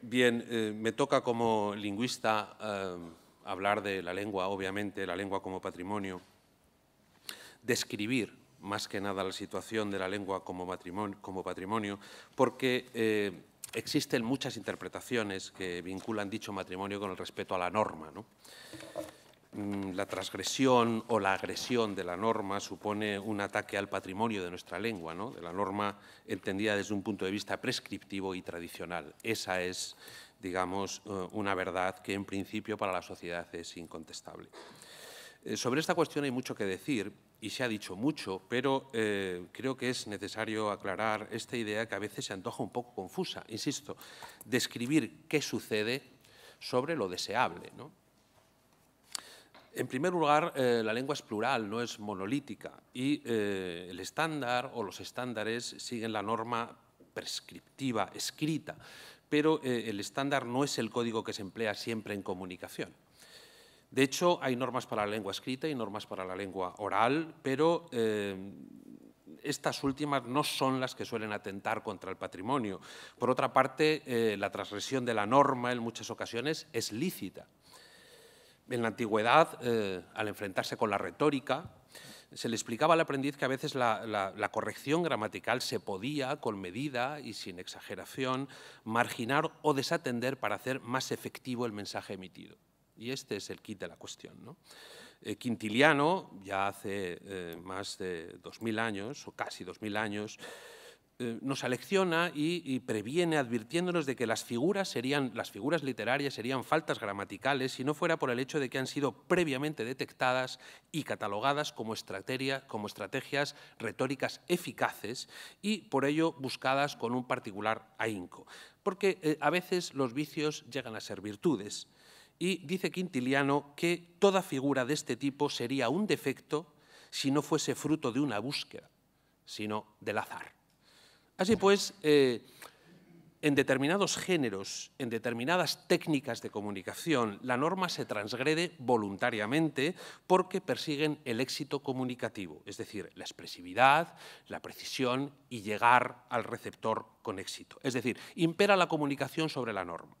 Bien, eh, me toca como lingüista eh, hablar de la lengua, obviamente, la lengua como patrimonio, describir más que nada la situación de la lengua como, patrimonio, porque eh, existen muchas interpretaciones que vinculan dicho matrimonio con el respeto a la norma. Mm, la transgresión o la agresión de la norma supone un ataque al patrimonio de nuestra lengua, de la norma entendida desde un punto de vista prescriptivo y tradicional. Esa es, digamos, eh, una verdad que en principio para la sociedad es incontestable. Eh, sobre esta cuestión hay mucho que decir y se ha dicho mucho, pero eh, creo que es necesario aclarar esta idea que a veces se antoja un poco confusa, insisto, describir qué sucede sobre lo deseable. En primer lugar, eh, la lengua es plural, no es monolítica, y el estándar o los estándares siguen la norma prescriptiva escrita, pero el estándar no es el código que se emplea siempre en comunicación. De hecho, hay normas para la lengua escrita y normas para la lengua oral, pero eh, estas últimas no son las que suelen atentar contra el patrimonio. Por otra parte, eh, la transgresión de la norma en muchas ocasiones es lícita. En la antigüedad, eh, al enfrentarse con la retórica, se le explicaba al aprendiz que a veces la corrección gramatical se podía, con medida y sin exageración, marginar o desatender para hacer más efectivo el mensaje emitido. Y este es el kit de la cuestión. ¿no? Eh, Quintiliano, ya hace eh, más de 2.000 años, o casi 2.000 años, eh, nos alecciona y, previene advirtiéndonos de que las figuras, serían, las figuras literarias serían faltas gramaticales si no fuera por el hecho de que han sido previamente detectadas y catalogadas como, como estrategias retóricas eficaces y por ello buscadas con un particular ahínco. Porque a veces los vicios llegan a ser virtudes. Y dice Quintiliano que toda figura de este tipo sería un defecto si no fuese fruto de una búsqueda, sino del azar. Así pues, eh, en determinados géneros, en determinadas técnicas de comunicación, la norma se transgrede voluntariamente porque persiguen el éxito comunicativo, es decir, la expresividad, la precisión y llegar al receptor con éxito. Es decir, impera la comunicación sobre la norma.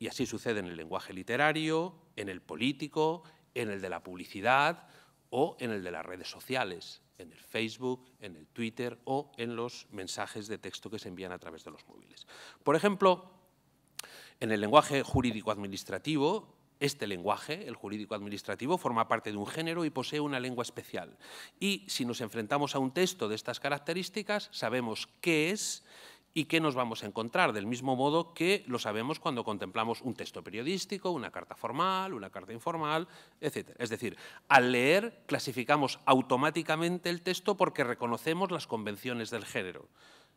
Y así sucede en el lenguaje literario, en el político, en el de la publicidad o en el de las redes sociales, en el Facebook, en el Twitter o en los mensajes de texto que se envían a través de los móviles. Por ejemplo, en el lenguaje jurídico-administrativo, este lenguaje, el jurídico administrativo, forma parte de un género y posee una lengua especial. Y si nos enfrentamos a un texto de estas características, sabemos qué es, ¿Y qué nos vamos a encontrar? Del mismo modo que lo sabemos cuando contemplamos un texto periodístico, una carta formal, una carta informal, etc. Es decir, al leer clasificamos automáticamente el texto porque reconocemos las convenciones del género,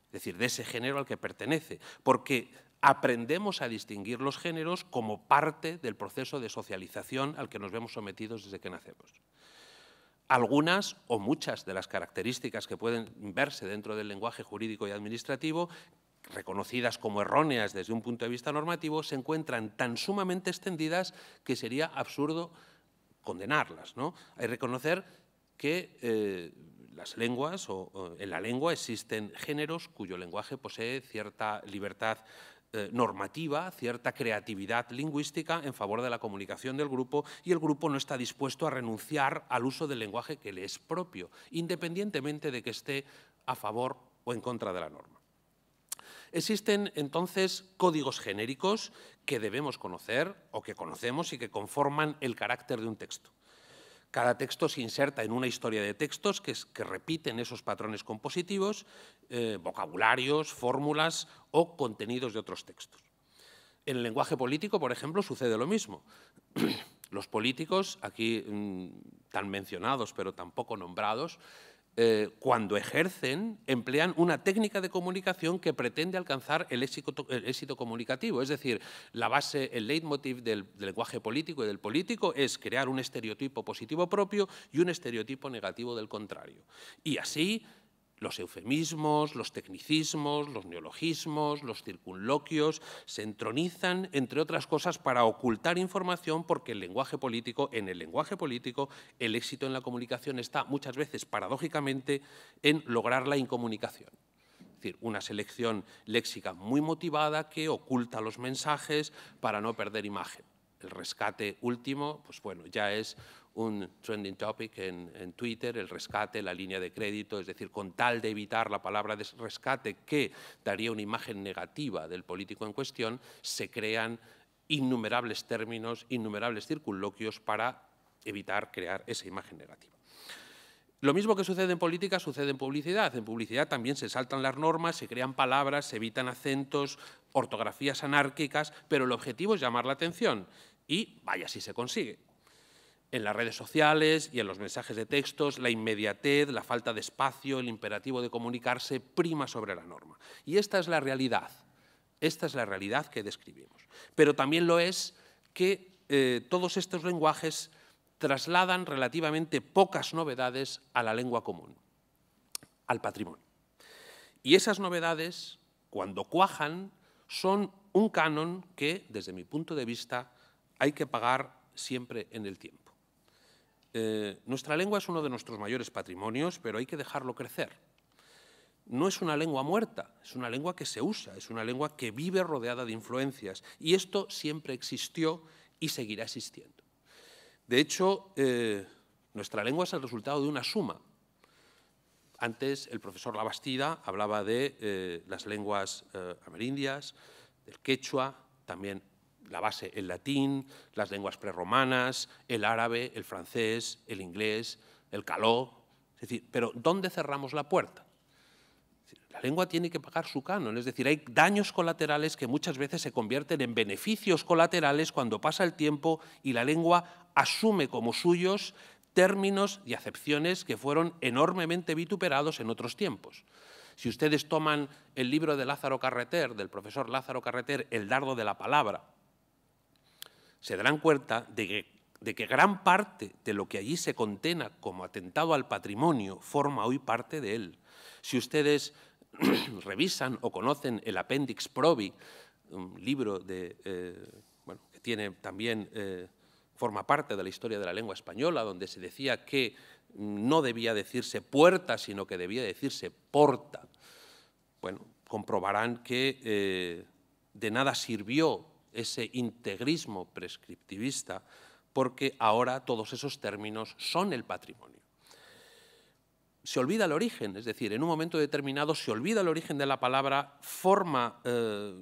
es decir, de ese género al que pertenece, porque aprendemos a distinguir los géneros como parte del proceso de socialización al que nos vemos sometidos desde que nacemos algunas o muchas de las características que pueden verse dentro del lenguaje jurídico y administrativo reconocidas como erróneas desde un punto de vista normativo, se encuentran tan sumamente extendidas que sería absurdo condenarlas. ¿no? Hay reconocer que eh, las lenguas en la lengua existen géneros cuyo lenguaje posee cierta libertad eh, normativa, cierta creatividad lingüística en favor de la comunicación del grupo y el grupo no está dispuesto a renunciar al uso del lenguaje que le es propio, independientemente de que esté a favor o en contra de la norma. Existen entonces códigos genéricos que debemos conocer o que conocemos y que conforman el carácter de un texto. Cada texto se inserta en una historia de textos que, repiten esos patrones compositivos, eh, vocabularios, fórmulas o contenidos de otros textos. En el lenguaje político, por ejemplo, sucede lo mismo. Los políticos, aquí mm, tan mencionados pero tan poco nombrados, eh, cuando ejercen, emplean una técnica de comunicación que pretende alcanzar el éxito, comunicativo. Es decir, la base, el leitmotiv del, del, lenguaje político y del político es crear un estereotipo positivo propio y un estereotipo negativo del contrario. Y así los eufemismos, los tecnicismos, los neologismos, los circunloquios se entronizan, entre otras cosas, para ocultar información porque el lenguaje político, en el lenguaje político, el éxito en la comunicación está muchas veces, paradójicamente, en lograr la incomunicación. Es decir, una selección léxica muy motivada que oculta los mensajes para no perder imagen el rescate último, pues bueno, ya es un trending topic en, Twitter, el rescate, la línea de crédito, es decir, con tal de evitar la palabra de rescate que daría una imagen negativa del político en cuestión, se crean innumerables términos, innumerables circunloquios para evitar crear esa imagen negativa. Lo mismo que sucede en política sucede en publicidad. En publicidad también se saltan las normas, se crean palabras, se evitan acentos, ortografías anárquicas, pero el objetivo es llamar la atención. Y vaya si se consigue. En las redes sociales y en los mensajes de textos, la inmediatez, la falta de espacio, el imperativo de comunicarse prima sobre la norma. Y esta es la realidad. Esta es la realidad que describimos. Pero también lo es que eh, todos estos lenguajes trasladan relativamente pocas novedades a la lengua común, al patrimonio. Y esas novedades, cuando cuajan, son un canon que, desde mi punto de vista, hay que pagar siempre en el tiempo. Eh, nuestra lengua es uno de nuestros mayores patrimonios, pero hay que dejarlo crecer. No es una lengua muerta, es una lengua que se usa, es una lengua que vive rodeada de influencias y esto siempre existió y seguirá existiendo. De hecho, eh, nuestra lengua es el resultado de una suma. Antes el profesor Labastida hablaba de eh, las lenguas amerindias, del quechua, también la base, el latín, las lenguas preromanas, el árabe, el francés, el inglés, el caló. Es decir, pero ¿dónde cerramos la puerta? La lengua tiene que pagar su canon, es decir, hay daños colaterales que muchas veces se convierten en beneficios colaterales cuando pasa el tiempo y la lengua asume como suyos términos y acepciones que fueron enormemente vituperados en otros tiempos. Si ustedes toman el libro de Lázaro Carreter, del profesor Lázaro Carreter, El dardo de la palabra, se darán cuenta de que, de que gran parte de lo que allí se contena como atentado al patrimonio forma hoy parte de él. Si ustedes revisan o conocen el apéndice Probi, un libro eh, que tiene también, eh, forma parte de la historia de la lengua española, donde se decía que no debía decirse puerta, sino que debía decirse porta. Bueno, comprobarán que eh, de nada sirvió ese integrismo prescriptivista, porque ahora todos esos términos son el patrimonio. Se olvida el origen, es decir, en un momento determinado se olvida el origen de la palabra, forma, eh,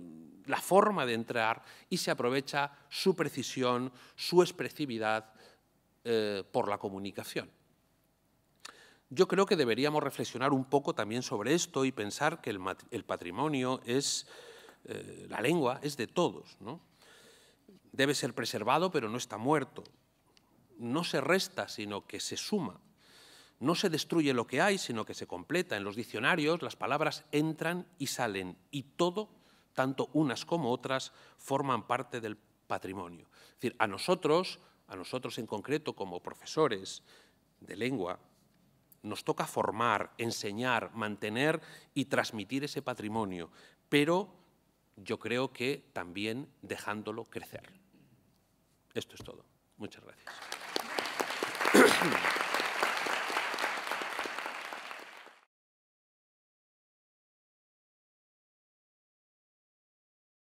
la forma de entrar y se aprovecha su precisión, su expresividad eh, por la comunicación. Yo creo que deberíamos reflexionar un poco también sobre esto y pensar que el patrimonio es eh, la lengua es de todos. Debe ser preservado, pero no está muerto. No se resta, sino que se suma. No se destruye lo que hay, sino que se completa. En los diccionarios las palabras entran y salen, y todo, tanto unas como otras, forman parte del patrimonio. Es decir, a nosotros, a nosotros en concreto como profesores de lengua, nos toca formar, enseñar, mantener y transmitir ese patrimonio, pero yo creo que también dejándolo crecer. Esto es todo. Muchas gracias.